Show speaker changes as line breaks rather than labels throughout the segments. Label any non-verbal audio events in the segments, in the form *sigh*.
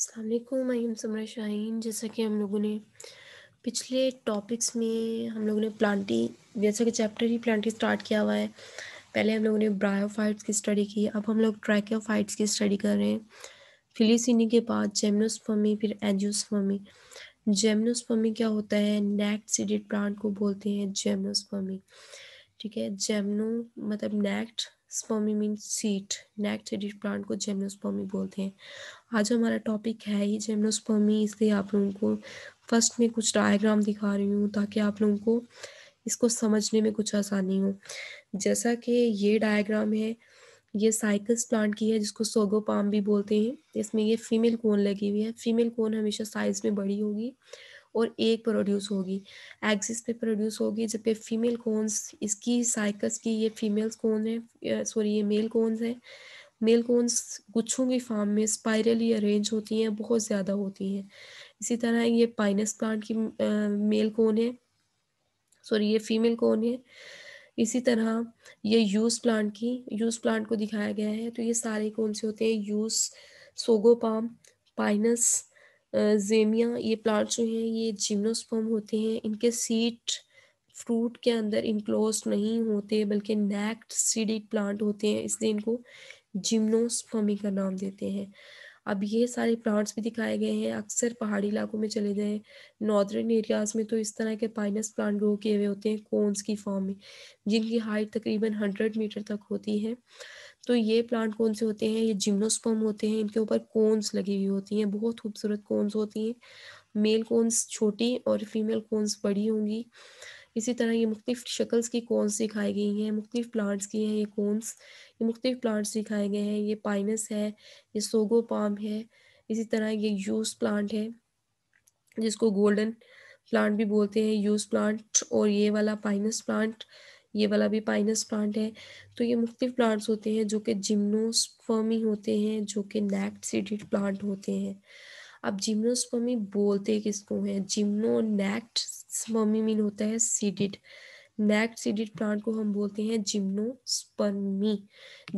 अस्सलाम मैं समरा शाहीन जैसा कि हम लोगों ने पिछले टॉपिक्स में हम लोगों ने प्लांटी जैसा कि चैप्टर ही प्लांटी स्टार्ट किया हुआ है पहले हम लोगों ने ब्रायोफाइट्स की स्टडी की अब हम लोग ट्रैकोफाइट्स की स्टडी कर रहे हैं फिलिसिनी के बाद जेमनोस्पर्मी फिर एजियोस्पर्मी जेमनोस्पर्मी क्या होता है नेक्ट सीडेड प्लांट को बोलते हैं जेमनोस्पर्मी ठीक है जेमनो मतलब naked sperm mean seed naked थ्रेडेड प्लांट को जेमनोस्पॉमी बोलते हैं आज हमारा टॉपिक है ही जेमनोस्पॉमी इसलिए आप लोगों को फर्स्ट में कुछ डायग्राम दिखा रही हूँ ताकि आप लोगों को इसको समझने में कुछ आसानी हो जैसा कि ये डायग्राम है ये साइकस प्लांट की है जिसको सोगो पाम भी बोलते हैं इसमें ये फीमेल कोन लगी हुई है फीमेल कोन हमेशा साइज़ में बड़ी होगी और एक प्रोड्यूस होगी एक्सिस पे प्रोड्यूस होगी जब पे फीमेल कोन्स इसकी साइकस की ये फीमेल्स कौन है सॉरी ये मेल कोन्स है मेल कोन्स गुच्छों की फार्म में स्पायरली अरेंज होती हैं बहुत ज़्यादा होती हैं इसी तरह ये पाइनस प्लांट की आ, मेल कौन है सॉरी ये फीमेल कौन है इसी तरह ये यूज प्लांट की यूज प्लांट को दिखाया गया है तो ये सारे कौन से होते हैं yew sago palm pinus Zamia ये प्लांट्स जो हैं ये जिम्नोस्पर्म होते हैं इनके सीट फ्रूट के अंदर इनक्लोज नहीं होते बल्कि नेक्ट सीडिड प्लांट होते हैं इसलिए इनको जिम्नोस्पर्मी का नाम देते हैं अब ये सारे प्लांट्स भी दिखाए गए हैं अक्सर पहाड़ी इलाकों में चले जाए नॉर्दर्न एरियाज़ में तो इस तरह के पाइनस प्लांट ग्रो किए हुए होते हैं कोन्स की फॉर्म में जिनकी हाइट तकरीबन हंड्रेड मीटर तक होती है तो ये प्लांट कौन से होते हैं ये जिम्नोस्पर्म होते हैं इनके ऊपर कोन्स लगी हुई होती हैं बहुत खूबसूरत कोन्स होती हैं मेल कोन्स छोटी और फीमेल कोन्स बड़ी होंगी इसी तरह ये मुख्तफ शक्ल्स की कोन्स दिखाई गई हैं मुख्तफ प्लांट्स की हैं ये कोन्स ये मुख्तफ प्लांट्स दिखाए गए हैं ये पाइनस है ये सोगो पाम है इसी तरह ये यूज प्लांट है जिसको गोल्डन प्लांट भी बोलते हैं यूज प्लांट और ये वाला पाइनस प्लांट ये वाला भी पाइनस प्लांट है तो ये मुख्तलिफ प्लांट्स होते हैं जो कि जिम्नोस्पर्मी होते हैं जो कि नैक्ट सीडेड प्लांट होते हैं अब जिम्नोस्पर्मी बोलते किसको है जिम्नो नैक्ट स्पर्मी मीन होता है सीडेड नेक्ट सीडिड प्लांट को हम बोलते हैं gymno sperm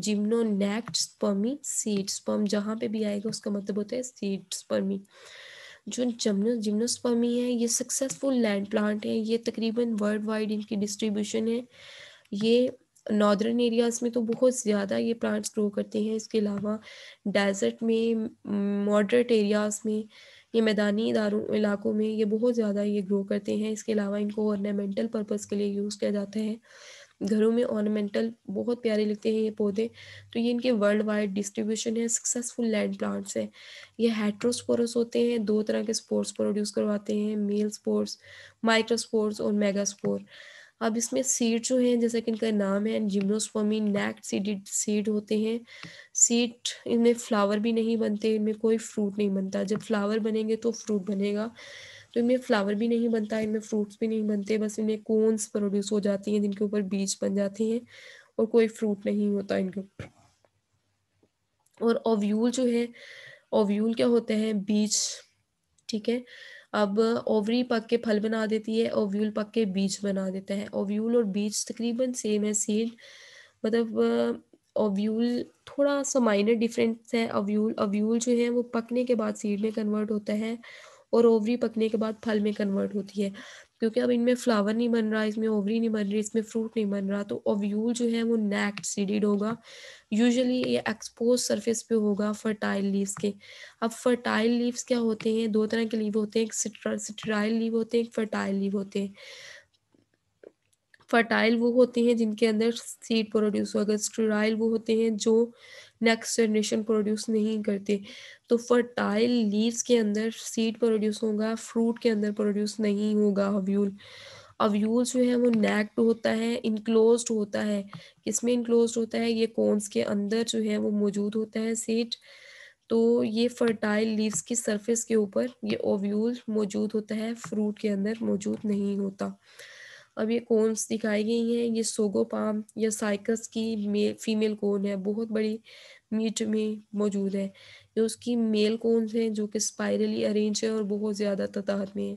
gymno naked sperm seed sperm जहाँ पे भी आएगा उसका मतलब होता है सीड स्पर्मी जो जमनो जिम्नोस्पर्मी है ये सक्सेसफुल लैंड प्लांट है ये तकरीबन वर्ल्ड वाइड इनकी डिस्ट्रीब्यूशन है ये नॉर्दर्न एरियाज़ में तो बहुत ज़्यादा ये प्लांट्स ग्रो करते हैं इसके अलावा डेजर्ट में मॉडरेट एरियाज़ में ये मैदानी इदारों इलाकों में ये बहुत ज़्यादा ये ग्रो करते हैं इसके अलावा इनको ऑर्नामेंटल पर्पज़ के लिए यूज़ किया जाता है घरों में ऑर्नामेंटल बहुत प्यारे लगते हैं ये पौधे तो ये इनके वर्ल्ड वाइड डिस्ट्रीब्यूशन है सक्सेसफुल लैंड प्लांट्स है ये हेट्रोस्पोरस होते हैं दो तरह के स्पोर्ट्स प्रोड्यूस करवाते हैं मेल स्पोर्ट्स माइक्रोस्पोर्स और मेगास्पोर अब इसमें सीड जो हैं जैसा कि इनका नाम है जिम्नोस्पोमी नेक्ट सीडिड सीड होते हैं सीड इनमें फ्लावर भी नहीं बनते इनमें कोई फ्रूट नहीं बनता जब फ्लावर बनेंगे तो फ्रूट बनेगा तो इनमें फ्लावर भी नहीं बनता इनमें फ्रूट्स भी नहीं बनते बस इनमें कोन्स प्रोड्यूस हो जाती हैं जिनके ऊपर बीज बन जाते हैं और कोई फ्रूट नहीं होता इनके ऊपर और ओव्यूल जो है ओव्यूल क्या होता है बीज ठीक है अब ओवरी पक के फल बना देती है ओव्यूल पक के बीज बना देता है ओव्यूल और बीज तकरीबन सेम है सीड मतलब ओव्यूल थोड़ा सा माइनर डिफरेंस है ओव्यूल ओव्यूल जो है वो पकने के बाद सीड में कन्वर्ट होता है और ओवरी पकने के बाद फल में कन्वर्ट होती है क्योंकि अब इनमें फ्लावर नहीं बन रहा इसमें ओवरी नहीं बन रही इसमें फ्रूट नहीं बन रहा तो ओव्यूल जो है वो नेक्ट सीडिड होगा यूजुअली ये एक्सपोज सरफेस पे होगा फर्टाइल लीव्स के अब फर्टाइल लीव्स क्या होते हैं दो तरह के लीव होते हैं एक सिट्राइल लीव होते हैं एक फर्टाइल लीव होते हैं फर्टाइल वो होते हैं जिनके अंदर सीड प्रोड्यूस होगा स्ट्राइल वो होते हैं जो नेक्स्ट जनरेशन प्रोड्यूस नहीं करते तो फर्टाइल लीव्स के अंदर सीड प्रोड्यूस होगा फ्रूट के अंदर प्रोड्यूस नहीं होगा अव्यूल अव्यूल जो है वो नेक्ड होता है इनक्लोज होता है किसमें इनक्लोज होता है ये कॉन्स के अंदर जो है वो मौजूद होता है सीड तो ये फर्टाइल लीव्स की सरफेस के ऊपर ये ओव्यूल मौजूद होता है फ्रूट के अंदर मौजूद नहीं होता अब ये कोन्स दिखाई गई हैं ये सोगो पाम या साइकस की मेल फीमेल कोन है बहुत बड़ी मीट में मौजूद है जो उसकी मेल कोन्स हैं जो कि स्पाइरली अरेंज है और बहुत ज़्यादा तादाद में है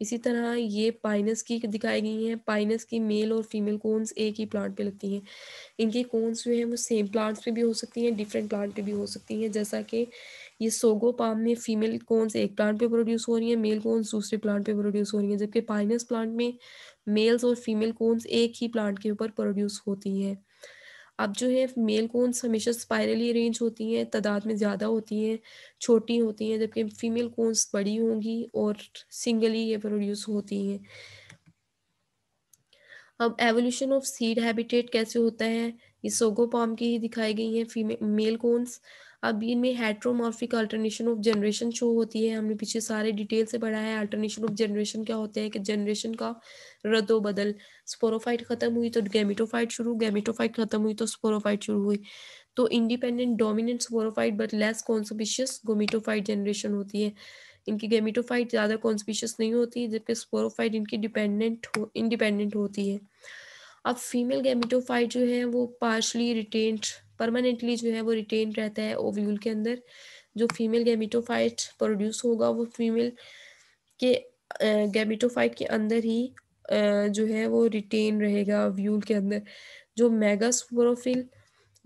इसी तरह ये पाइनस की दिखाई गई हैं पाइनस की मेल और फीमेल कोन्स एक ही प्लांट पे लगती हैं इनकी कोन्स जो है वो सेम प्लांट्स पे भी हो सकती हैं डिफरेंट प्लांट पे भी हो सकती हैं जैसा कि ये सोगो पाम में फीमेल कोन्स एक प्लांट पे प्रोड्यूस हो रही है मेल कोन्स दूसरे प्लांट पे प्रोड्यूस हो रही है जबकि पाइनस प्लांट में मेल्स और फीमेल कोन्स एक ही प्लांट के ऊपर प्रोड्यूस होती हैं अब जो है मेल कोन्स हमेशा स्पायरली अरेंज होती हैं तादाद में ज़्यादा होती हैं छोटी होती हैं जबकि फीमेल कोन्स बड़ी होंगी और सिंगली ये प्रोड्यूस होती हैं अब एवोल्यूशन ऑफ सीड हैबिटेट कैसे होता है ये सोगो पाम की ही दिखाई गई है फीमेल मेल कोन्स अब इनमें heteromorphic alternation of generation show होती है हमने पीछे सारे डिटेल से पढ़ा है अल्टरनेशन ऑफ जनरेशन क्या होते हैं कि जनरेशन का रदो बदल स्पोरोफाइट खत्म हुई तो गैमिटोफाइट शुरू गैमिटोफाइट खत्म हुई तो स्पोरोफाइट शुरू हुई तो independent dominant sporophyte but less conspicuous gametophyte generation होती है इनकी गैमिटोफाइट ज़्यादा कॉन्सपिशियस नहीं होती जबकि स्पोरोफाइट इनकी डिपेंडेंट हो इंडिपेंडेंट होती है अब फीमेल गैमिटोफाइट जो है वो पार्शली रिटेंट परमानेंटली जो है वो रिटेन रहता है ओव्यूल के अंदर जो फीमेल गैमिटोफाइट प्रोड्यूस होगा वो फीमेल के गैमिटोफाइट के अंदर ही जो है वो रिटेन रहेगा ओव्यूल के अंदर जो megasporophyll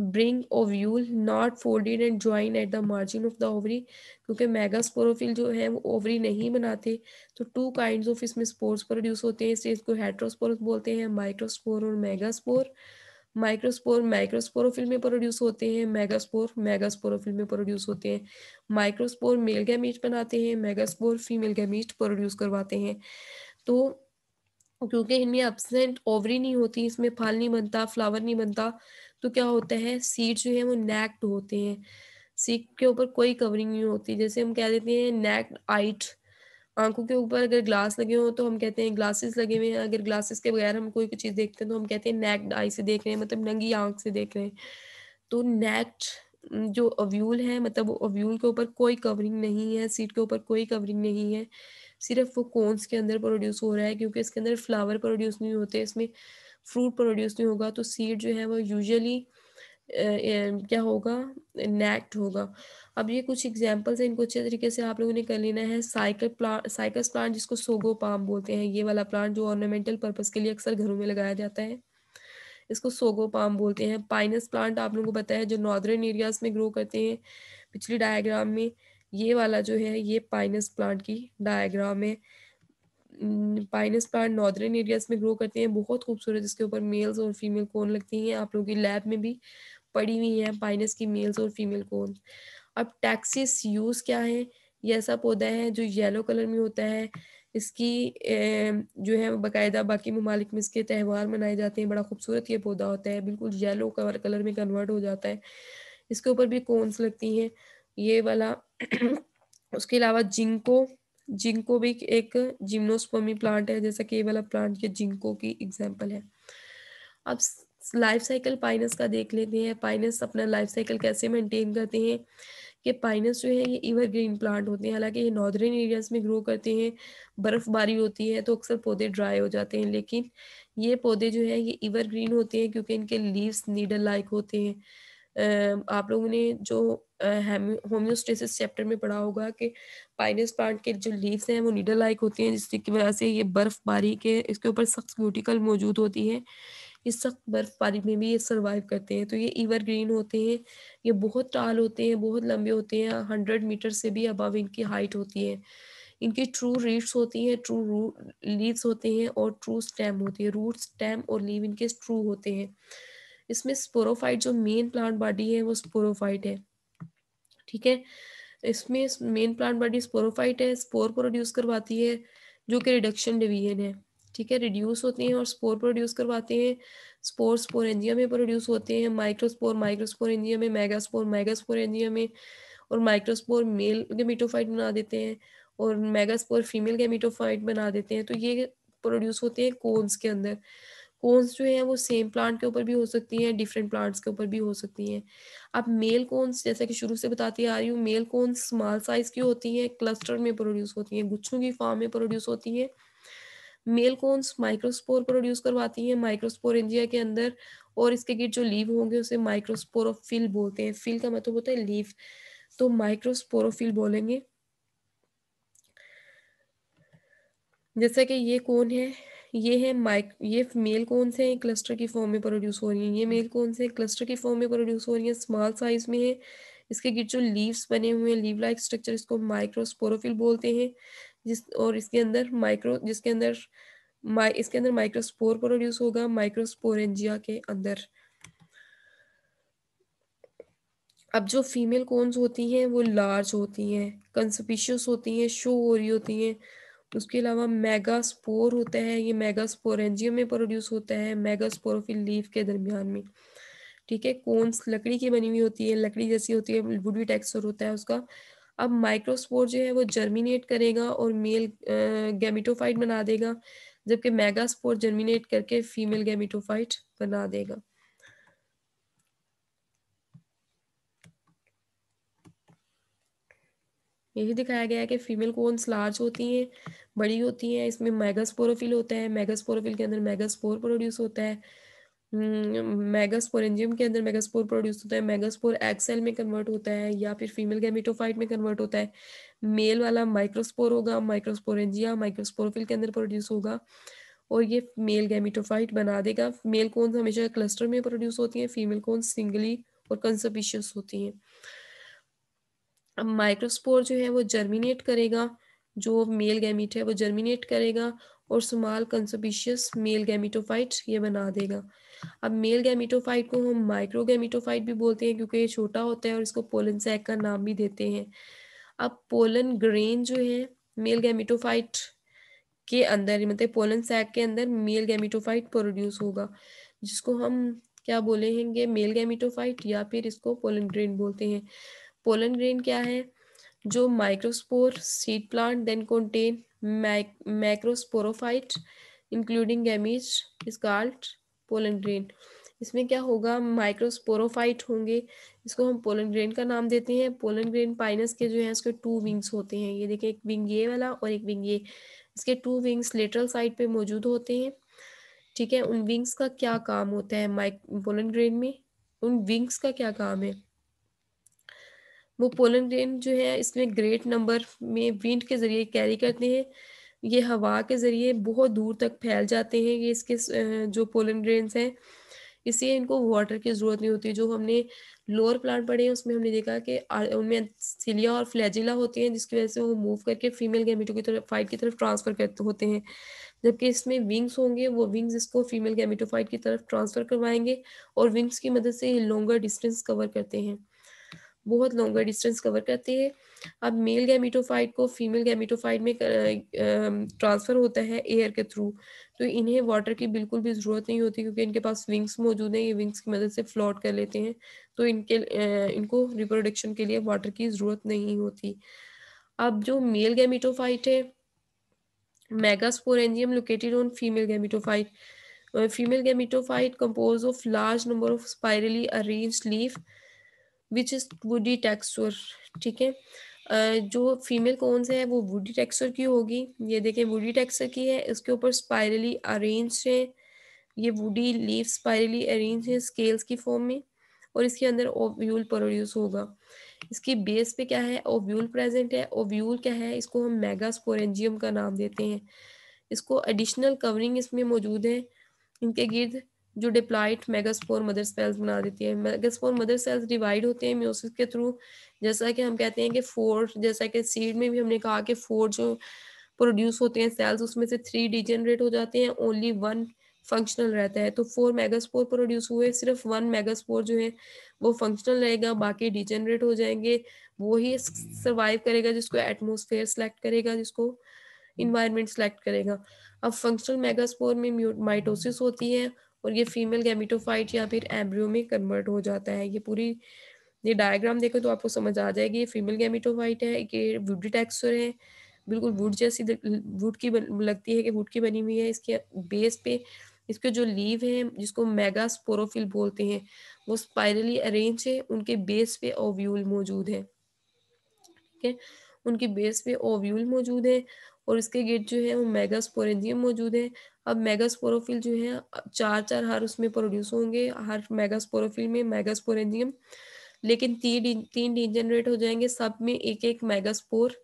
bring ovule not folded and join at the margin of the ovary क्योंकि मेगास्पोरोफिल जो है वो ओवरी नहीं बनाते तो टू काइंड्स ऑफ इसमें स्पोर्स प्रोड्यूस होते हैं इसको हेट्रोस्पोर बोलते हैं माइक्रोस्पोर और मेगास्पोर माइक्रोस्पोर माइक्रोस्पोरोफिल में प्रोड्यूस होते हैं मेगास्पोर मेगास्पोरोफिल में प्रोड्यूस होते हैं माइक्रोस्पोर मेल गैमीट बनाते हैं मेगास्पोर फीमेल गैमीट प्रोड्यूस करवाते हैं तो क्योंकि इनमें एबसेंट ओवरी नहीं होती इसमें फल नहीं बनता फ्लावर नहीं बनता तो क्या होता है सीड जो है वो नेक्ड होते हैं सीड के ऊपर कोई कवरिंग नहीं होती जैसे हम कह देते हैं नेक्ड आइट आंखों के ऊपर अगर ग्लास लगे हो तो हम कहते हैं ग्लासेस लगे हुए हैं अगर ग्लासेस के बगैर हम कोई चीज़ देखते हैं तो हम कहते हैं नेक्ड आई से देख रहे हैं मतलब नंगी आंख से देख रहे हैं तो नेक्ड जो अव्यूल है मतलब वो अव्यूल के ऊपर कोई कवरिंग नहीं है सीट के ऊपर कोई कवरिंग नहीं है सिर्फ वो कोन्स के अंदर प्रोड्यूस हो रहा है क्योंकि इसके अंदर फ्लावर प्रोड्यूस नहीं होते इसमें फ्रूट प्रोड्यूस नहीं होगा तो सीड जो है वो यूजली क्या होगा नैक्ट होगा अब ये कुछ एग्जाम्पल्स हैं इनको अच्छे तरीके से आप लोगों ने कर लेना है साइकिल प्लांट साइकस प्लांट जिसको सोगो पाम बोलते हैं ये वाला प्लांट जो ऑर्नामेंटल पर्पज के लिए अक्सर घरों में लगाया जाता है इसको सोगो पाम बोलते हैं पाइनस प्लांट आप लोगों को पता है जो नॉर्दर्न एरियाज में ग्रो करते हैं पिछली डायग्राम में ये वाला जो है ये पाइनस प्लांट की डायग्राम है पाइनस प्लांट नॉर्दर्न एरियाज में ग्रो करते हैं बहुत खूबसूरत इसके ऊपर मेल्स और फीमेल कोन लगती हैं आप लोगों की लैब में भी पड़ी हुई है पाइनस की मेल्स और फीमेल कोन अब टैक्सिस यूज क्या है ये ऐसा पौधा है जो येलो कलर में होता है इसकी जो है बाकायदा बाकी ममालिक में इसके त्यौहार मनाए जाते हैं बड़ा खूबसूरत ये पौधा होता है बिल्कुल येलो कलर कलर में कन्वर्ट हो जाता है इसके ऊपर भी कोन्स लगती हैं ये वाला *clears throat* उसके अलावा जिंको जिंको भी एक जिम्नोस्पोमी प्लांट है जैसा कि ये वाला प्लांट ये जिंको की एग्जाम्पल है अब लाइफ साइकिल पाइनस का देख लेते हैं पाइनस अपना लाइफ साइकिल कैसे मेंटेन करते हैं कि पाइनस जो है ये इवर ग्रीन प्लांट होते हैं हालांकि ये नॉर्दर्न एरियाज में ग्रो करते हैं बर्फ़बारी होती है तो अक्सर पौधे ड्राई हो जाते हैं लेकिन ये पौधे जो है ये इवर ग्रीन होते हैं क्योंकि इनके लीव्स नीडल लाइक होते हैं आप लोगों ने जो होम्योस्टेसिस चैप्टर में पढ़ा होगा कि पाइनस प्लांट के जो लीव्स हैं वो नीडल लाइक होते हैं जिसकी वजह से ये बर्फ़बारी के इसके ऊपर सख्त क्यूटिकल मौजूद होती है ये सख्त बर्फबारी में भी ये सर्वाइव करते हैं तो ये इवर ग्रीन होते हैं ये बहुत टाल होते हैं बहुत लंबे होते हैं हंड्रेड मीटर से भी अबव इनकी हाइट होती है इनकी ट्रू रीट्स होती हैं ट्रू लीव्स होते हैं और ट्रू स्टेम होती है रूट स्टेम और लीव इनके ट्रू होते हैं इसमें स्पोरोफाइट जो मेन प्लांट बॉडी है वो स्पोरोफाइट है ठीक है इसमें मेन प्लांट बॉडी स्पोरोफाइट है स्पोर प्रोड्यूस करवाती है जो कि रिडक्शन डिवीजन है ठीक है रिड्यूस होते हैं और स्पोर प्रोड्यूस करवाते हैं स्पोर स्पोर एंजिया में प्रोड्यूस होते हैं माइक्रोस्पोर माइक्रोस्पोर एंजिया में मेगास्पोर मेगास्पोर एंजिया में और माइक्रोस्पोर मेल गेमिटोफाइट बना देते हैं और मेगास्पोर फीमेल गेमिटोफाइट बना देते हैं तो ये प्रोड्यूस होते हैं कोन्स के अंदर कोन्स जो है वो सेम प्लांट के ऊपर भी हो सकती हैं डिफरेंट प्लांट्स के ऊपर भी हो सकती हैं अब मेल कोन्स जैसा कि शुरू से बताती आ रही हूँ मेल कोन्स स्मॉल साइज की होती हैं क्लस्टर में प्रोड्यूस होती हैं गुच्छों की फॉर्म में प्रोड्यूस होती हैं मेल कोन्स माइक्रोस्पोर प्रोड्यूस करवाती हैं माइक्रोस्पोर इंडिया के अंदर और इसके गिर जो लीव होंगे उसे माइक्रोस्पोर बोलते हैं फिल का मतलब होता है लीव तो माइक्रोस्पोरोफिल बोलेंगे जैसा कि ये कौन है ये है माइक ये मेल कौन से हैं क्लस्टर की फॉर्म में प्रोड्यूस हो रही हैं ये मेल कौन से क्लस्टर की फॉर्म में प्रोड्यूस हो रही हैं स्मॉल साइज में है इसके गिर जो लीव्स बने हुए हैं लीव लाइक स्ट्रक्चर इसको माइक्रोस्पोरोफिल बोलते हैं जिस और इसके अंदर माइक्रो जिसके अंदर माइ इसके अंदर माइक्रोस्पोर प्रोड्यूस होगा माइक्रोस्पोरेंजिया के अंदर अब जो फीमेल कॉन्स होती हैं वो लार्ज होती हैं कंसपिशियस होती हैं शो हो रही होती हैं उसके अलावा मेगा स्पोर होता है ये मेगा स्पोरेंजियम में प्रोड्यूस होता है मेगा स्पोरोफिल लीफ के दरमियान में ठीक है कॉन्स लकड़ी की बनी हुई होती है लकड़ी जैसी होती है वुड भी टेक्सचर होता है उसका अब माइक्रोस्पोर जो है वो जर्मिनेट करेगा और मेल गैमिटोफाइट बना देगा जबकि मेगास्पोर जर्मिनेट करके फीमेल गैमिटोफाइट बना देगा यही दिखाया गया है कि फीमेल कोन्स लार्ज होती हैं बड़ी होती हैं इसमें मेगास्पोरोफिल होता है मेगास्पोरोफिल के अंदर मेगास्पोर प्रोड्यूस होता है हम्म, मेगास्पोर एंजियम के अंदर मेगास्पोर प्रोड्यूस होता है मेगास्पोर एक्सेल में कन्वर्ट होता है या फिर फीमेल गैमेटोफाइट में कन्वर्ट होता है मेल वाला माइक्रोस्पोर होगा माइक्रोस्पोर एंजिया माइक्रोस्पोरफिल के अंदर प्रोड्यूस होगा और ये मेल गैमेटोफाइट बना देगा मेल कौन हमेशा क्लस्टर में प्रोड्यूस होती है फीमेल कौन सिंगली और कंसपिशियस होती है अब माइक्रोस्पोर जो है वो जर्मिनेट करेगा जो मेल गैमिट है वो जर्मिनेट करेगा और स्मॉल कंसपिशियस मेल गैमिटोफाइट ये बना देगा अब मेल गैमिटोफाइट को हम माइक्रो गैमिटोफाइट भी बोलते हैं क्योंकि ये छोटा होता है और इसको पोलन सैक का नाम भी देते हैं अब पोलन ग्रेन जो है मेल गैमिटोफाइट के अंदर मतलब पोलन सैक के अंदर मेल गैमिटोफाइट प्रोड्यूस होगा जिसको हम क्या बोलेंगे मेल गैमिटोफाइट या फिर इसको पोलन ग्रेन बोलते हैं पोलन ग्रेन क्या है जो microspore seed plant then contain macrosporophyte including gametes is called pollen grain इसमें क्या होगा माइक्रोस्पोरोफाइट होंगे इसको हम पोलन ग्रेन का नाम देते हैं पोलन ग्रेन पाइनस के जो है उसके टू विंग्स होते हैं ये देखें एक विंग ये वाला और एक विंग ये इसके टू विंग्स लेटरल साइड पे मौजूद होते हैं ठीक है उन विंग्स का क्या काम होता है माइक पोलन ग्रेन में उन विंग्स का क्या काम है वो पोलन ग्रेन जो है इसमें ग्रेट नंबर में विंड के जरिए कैरी करते हैं ये हवा के ज़रिए बहुत दूर तक फैल जाते हैं ये इसके जो पोलन ग्रेन हैं इसलिए इनको वाटर की ज़रूरत नहीं होती जो हमने लोअर प्लांट पढ़े हैं उसमें हमने देखा कि उनमें सिलिया और फ्लैजिला होते हैं जिसकी वजह से वो मूव करके फीमेल गैमेटो की तरफ फाइट की तरफ ट्रांसफ़र करते होते हैं जबकि इसमें विंग्स होंगे वो विंग्स इसको फीमेल गैमिटोफाइट की तरफ ट्रांसफ़र करवाएंगे और विंग्स की मदद से ये लॉन्गर डिस्टेंस कवर करते हैं बहुत लॉन्गर डिस्टेंस कवर करते हैं अब मेल गैमिटोफाइट को फीमेल गैमिटोफाइट में ट्रांसफ़र होता है एयर के थ्रू तो इन्हें वाटर की बिल्कुल भी ज़रूरत नहीं होती क्योंकि इनके पास विंग्स मौजूद हैं ये विंग्स की मदद से फ्लॉट कर लेते हैं तो इनके इनको रिप्रोडक्शन के लिए वाटर की ज़रूरत नहीं होती अब जो मेल गैमिटोफाइट है megasporangium located on female gametophyte female gametophyte compose of large number of spirally arranged leaf which is woody texture ठीक है जो फीमेल कौन से है वो वुडी टेक्सचर की होगी ये देखें वुडी टेक्सचर की है इसके ऊपर स्पायरली अरेंज है ये वुडी लीव स्पायरली अरेंज है स्केल्स की फॉर्म में और इसके अंदर ओव्यूल प्रोड्यूस होगा इसकी बेस पे क्या है ओव्यूल प्रेजेंट है ओव्यूल क्या है इसको हम मेगास्पोरेंजियम का नाम देते हैं इसको एडिशनल कवरिंग इसमें मौजूद है इनके गिर्द जो डिप्लाइट मेगास्पोर मदर सेल्स बना देती है मेगास्पोर मदर सेल्स डिवाइड होते हैं म्यूसिस के थ्रू जैसा कि हम कहते हैं कि फोर जैसा कि सीड में भी हमने कहा कि फोर जो प्रोड्यूस होते हैं सेल्स उसमें से थ्री डिजेनरेट हो जाते हैं ओनली वन फंक्शनल रहता है तो फोर मेगास्पोर प्रोड्यूस हुए सिर्फ वन मेगास्पोर जो है वो फंक्शनल रहेगा बाकी डिजेनरेट हो जाएंगे वो ही सर्वाइव करेगा जिसको एटमोसफेयर सेलेक्ट करेगा जिसको इन्वायरमेंट सेलेक्ट करेगा अब फंक्शनल मेगास्पोर में माइटोसिस होती है और ये फीमेल गैमिटोफाइट या फिर एम्ब्रियो में कन्वर्ट हो जाता है ये पूरी ये डायग्राम देखो तो आपको समझ आ जाएगी ये फीमेल गैमिटोफाइट है ये वुड टेक्सचर है बिल्कुल वुड जैसी वुड की बन, लगती है कि वुड की बनी हुई है इसके बेस पे इसके जो लीव है जिसको मेगा स्पोरोफिल बोलते हैं वो स्पाइरली अरेंज है उनके बेस पे ओव्यूल मौजूद है ठीक है उनके बेस पे ओव्यूल मौजूद है और इसके गेट जो है वो मेगास्पोरेंजियम मौजूद है अब मेगास्पोरोफिल जो है चार चार हर उसमें प्रोड्यूस होंगे हर मेगास्पोरोफिल में मेगास्पोरेंजियम लेकिन तीन तीन डिजेनरेट हो जाएंगे सब में एक एक मेगास्पोर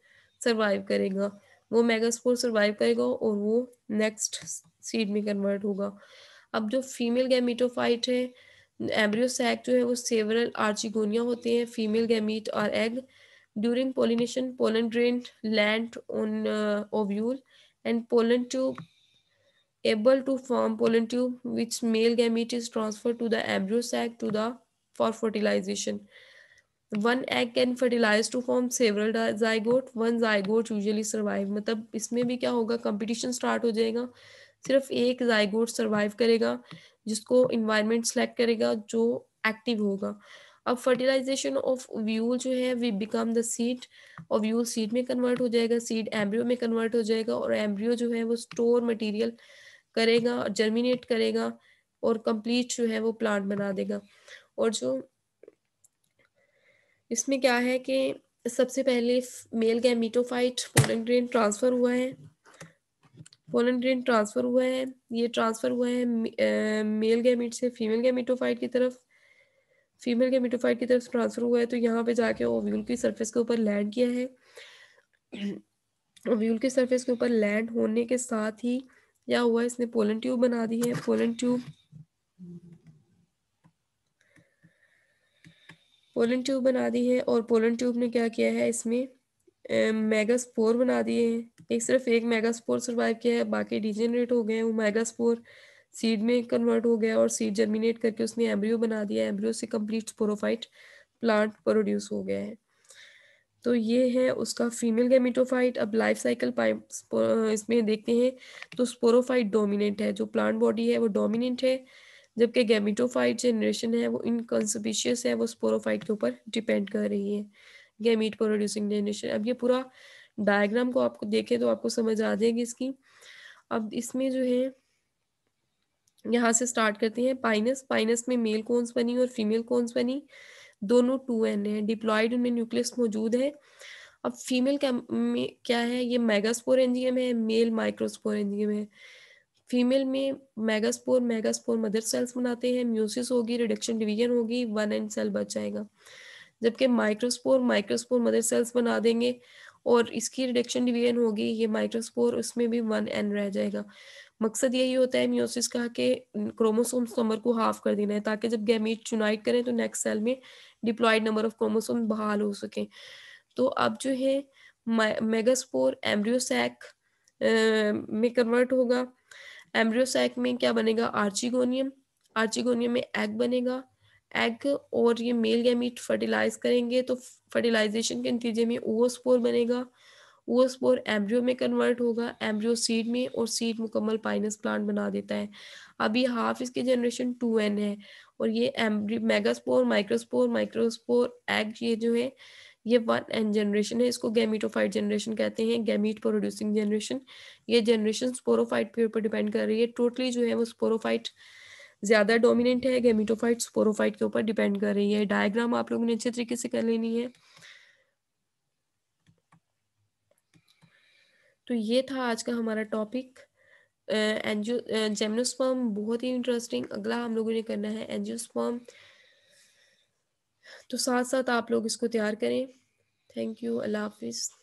सर्वाइव करेगा वो मेगास्पोर सर्वाइव करेगा और वो नेक्स्ट सीड में कन्वर्ट होगा अब जो फीमेल गैमिटोफाइट है एम्ब्रियो सैक जो है वो सेवरल आर्चिगोनिया होते हैं फीमेल गैमिट और egg during pollination pollen grain land on uh, ovule and pollen tube able to form pollen tube which male gamete is transferred to the embryo sac to the for fertilization one egg can fertilize to form several zygote one zygote usually survive matlab isme bhi kya hoga competition start ho jayega sirf ek zygote survive karega jisko environment select karega jo active hoga अब fertilization of ovule जो है we become the seed और व्यूल seed में convert हो जाएगा seed embryo में convert हो जाएगा और एम्ब्रियो जो है वो स्टोर मटेरियल करेगा और जर्मिनेट करेगा और कंप्लीट जो है वो प्लांट बना देगा और जो इसमें क्या है कि सबसे पहले male gametophyte pollen grain transfer हुआ है पोलन ग्रेन ट्रांसफर हुआ है ये ट्रांसफर हुआ है मेल गैमिट से फीमेल गैमिटोफाइट की तरफ फीमेल के मिटोफाइट की तरफ ट्रांसफर हुआ है तो यहाँ पे जाके ओव्यूल की सरफेस के ऊपर लैंड किया है ओव्यूल के सरफेस के ऊपर लैंड होने के साथ ही क्या हुआ इसने पोलन ट्यूब बना दी है पोलन ट्यूब पोलन ट्यूब बना दी है और पोलन ट्यूब ने क्या किया है इसमें मेगास्पोर बना दिए हैं एक सिर्फ एक मेगास्पोर सर्वाइव किया है बाकी डिजेनरेट हो गए हैं वो मेगास्पोर सीड में कन्वर्ट हो गया और सीड जर्मिनेट करके उसने एम्ब्रियो बना दिया एम्ब्रियो से कंप्लीट स्पोरोफाइट प्लांट प्रोड्यूस हो गया है तो ये है उसका फीमेल गेमिटोफाइट अब लाइफ साइकिल इसमें देखते हैं तो स्पोरोफाइट डोमिनेंट है जो प्लांट बॉडी है वो डोमिनेंट है जबकि गेमिटोफाइट जनरेशन है वो इनकॉन्सपिशियस है वो स्पोरोफाइट के ऊपर डिपेंड कर रही है गेमिट प्रोड्यूसिंग जनरेशन अब ये पूरा डायग्राम को आपको देखें तो आपको समझ आ जाएगी इसकी अब इसमें जो है यहाँ से स्टार्ट करते हैं पाइनस पाइनस में मेल कोन्स बनी और फीमेल कोन्स बनी दोनों टू एन ए डिप्लॉयड उनमें न्यूक्लियस मौजूद है अब फीमेल क्या क्या है ये मेगास्पोर एंजियम है मेल माइक्रोस्पोर एंजियम है फीमेल में मेगास्पोर मेगास्पोर मदर सेल्स बनाते हैं म्यूसिस होगी रिडक्शन डिवीजन होगी वन एंड सेल बच जाएगा जबकि माइक्रोस्पोर माइक्रोस्पोर मदर सेल्स बना देंगे और इसकी रिडक्शन डिवीजन होगी ये माइक्रोस्पोर उसमें भी वन एन रह जाएगा मकसद यही होता है म्यूसिस का कि क्रोमोसोम नंबर को हाफ कर देना है ताकि जब गैमेट चुनाइट करें तो नेक्स्ट सेल में डिप्लॉयड नंबर ऑफ क्रोमोसोम बहाल हो सके तो अब जो है मेगास्पोर एम्ब्रियोसैक में कन्वर्ट होगा एम्ब्रियोसैक में क्या बनेगा आर्चिगोनियम आर्चिगोनियम में एग बनेगा एग और ये मेल गैमीट फर्टिलाइज करेंगे तो फर्टिलाइजेशन के नतीजे में ओस्पोर बनेगा ओस्पोर एम्ब्रियो में कन्वर्ट होगा एम्ब्रियो सीड में और सीड मुकम्मल पाइनस प्लांट बना देता है अभी हाफ इसके जनरेशन टू एन है और ये embryo megaspore microspore microspore egg ये जो है ये वन एन जनरेशन है इसको गैमिटोफाइट जनरेशन कहते हैं गैमिट प्रोड्यूसिंग जनरेशन ये जनरेशन स्पोरोफाइट के ऊपर डिपेंड कर रही है टोटली जो है वो स्पोरोफाइट ज़्यादा डोमिनेंट है गेमिटोफाइट स्पोरोफाइट के ऊपर डिपेंड कर रही है डायग्राम आप लोगों ने अच्छे तरीके से कर लेनी है तो ये था आज का हमारा टॉपिक एंजियो जेमनोस्पर्म बहुत ही इंटरेस्टिंग अगला हम लोगों ने करना है एंजियोस्पर्म तो साथ साथ आप लोग इसको तैयार करें थैंक यू अल्लाह हाफिज़